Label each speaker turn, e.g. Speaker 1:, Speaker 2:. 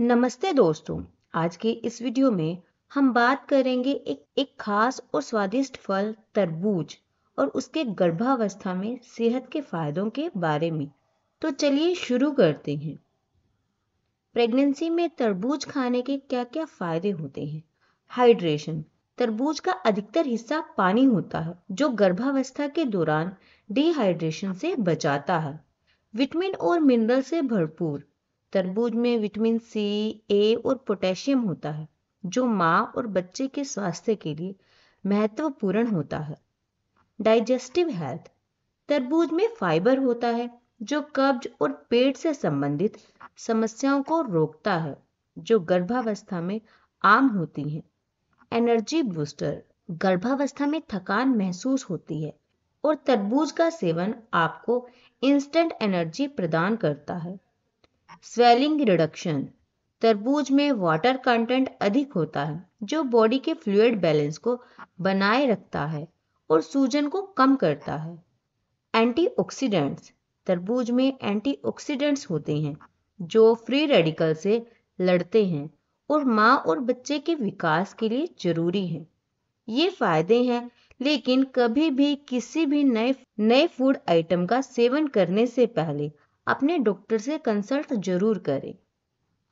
Speaker 1: नमस्ते दोस्तों आज के इस वीडियो में हम बात करेंगे एक एक खास और स्वादिष्ट फल तरबूज और उसके गर्भावस्था में सेहत के फायदों के बारे में तो चलिए शुरू करते हैं प्रेगनेंसी में तरबूज खाने के क्या क्या फायदे होते हैं हाइड्रेशन तरबूज का अधिकतर हिस्सा पानी होता है जो गर्भावस्था के दौरान डिहाइड्रेशन से बचाता है विटामिन और मिनरल से भरपूर तरबूज में विटामिन सी ए और पोटेशियम होता है जो माँ और बच्चे के स्वास्थ्य के लिए महत्वपूर्ण होता है डाइजेस्टिव हेल्थ तरबूज में फाइबर होता है जो कब्ज और पेट से संबंधित समस्याओं को रोकता है जो गर्भावस्था में आम होती है एनर्जी बूस्टर गर्भावस्था में थकान महसूस होती है और तरबूज का सेवन आपको इंस्टेंट एनर्जी प्रदान करता है स्वेलिंग रिडक्शन तरबूज में वाटर कंटेंट अधिक होता है जो बॉडी के फ्लूड बैलेंस को बनाए रखता है और सूजन को कम करता है एंटीऑक्सीडेंट्स तरबूज में एंटीऑक्सीडेंट्स होते हैं जो फ्री रेडिकल से लड़ते हैं और माँ और बच्चे के विकास के लिए जरूरी हैं ये फायदे हैं लेकिन कभी भी किसी भी नए नए फूड आइटम का सेवन करने से पहले अपने डॉक्टर से कंसल्ट ज़रूर करें